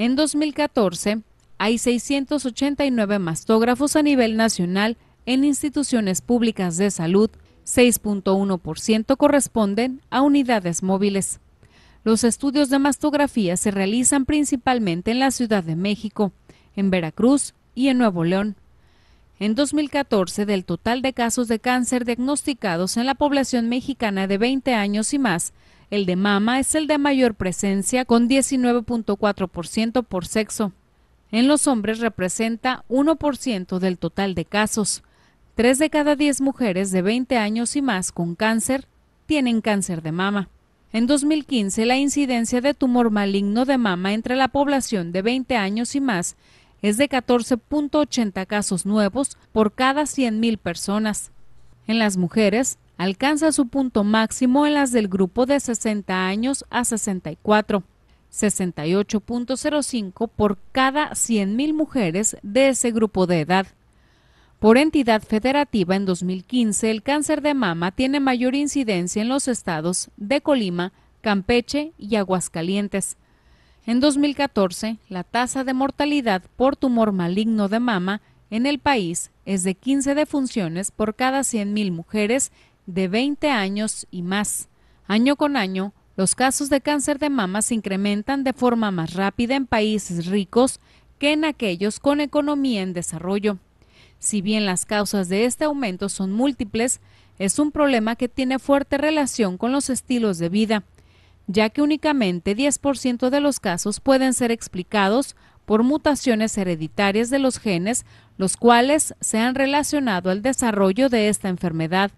En 2014, hay 689 mastógrafos a nivel nacional en instituciones públicas de salud, 6.1% corresponden a unidades móviles. Los estudios de mastografía se realizan principalmente en la Ciudad de México, en Veracruz y en Nuevo León. En 2014, del total de casos de cáncer diagnosticados en la población mexicana de 20 años y más, el de mama es el de mayor presencia con 19.4% por sexo. En los hombres representa 1% del total de casos. Tres de cada 10 mujeres de 20 años y más con cáncer tienen cáncer de mama. En 2015, la incidencia de tumor maligno de mama entre la población de 20 años y más es de 14.80 casos nuevos por cada 100.000 personas. En las mujeres, alcanza su punto máximo en las del grupo de 60 años a 64, 68.05 por cada 100.000 mujeres de ese grupo de edad. Por entidad federativa, en 2015 el cáncer de mama tiene mayor incidencia en los estados de Colima, Campeche y Aguascalientes. En 2014, la tasa de mortalidad por tumor maligno de mama en el país es de 15 defunciones por cada 100.000 mujeres de 20 años y más. Año con año, los casos de cáncer de mama se incrementan de forma más rápida en países ricos que en aquellos con economía en desarrollo. Si bien las causas de este aumento son múltiples, es un problema que tiene fuerte relación con los estilos de vida, ya que únicamente 10% de los casos pueden ser explicados por mutaciones hereditarias de los genes, los cuales se han relacionado al desarrollo de esta enfermedad.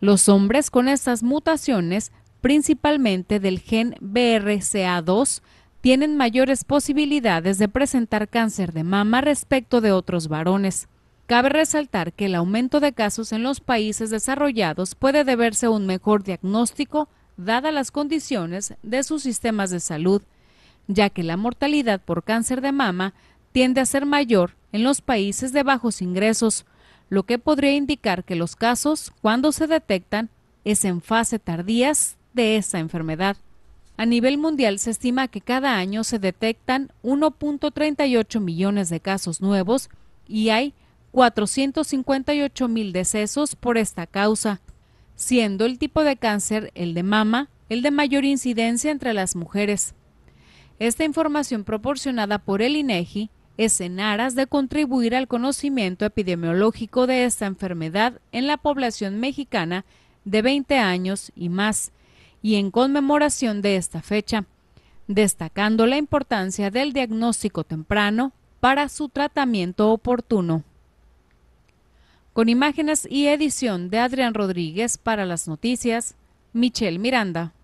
Los hombres con estas mutaciones, principalmente del gen BRCA2, tienen mayores posibilidades de presentar cáncer de mama respecto de otros varones. Cabe resaltar que el aumento de casos en los países desarrollados puede deberse a un mejor diagnóstico dadas las condiciones de sus sistemas de salud, ya que la mortalidad por cáncer de mama tiende a ser mayor en los países de bajos ingresos, lo que podría indicar que los casos, cuando se detectan, es en fase tardías de esa enfermedad. A nivel mundial se estima que cada año se detectan 1.38 millones de casos nuevos y hay 458 mil decesos por esta causa, siendo el tipo de cáncer el de mama el de mayor incidencia entre las mujeres. Esta información proporcionada por el INEGI es en aras de contribuir al conocimiento epidemiológico de esta enfermedad en la población mexicana de 20 años y más, y en conmemoración de esta fecha, destacando la importancia del diagnóstico temprano para su tratamiento oportuno. Con imágenes y edición de Adrián Rodríguez para las noticias, Michelle Miranda.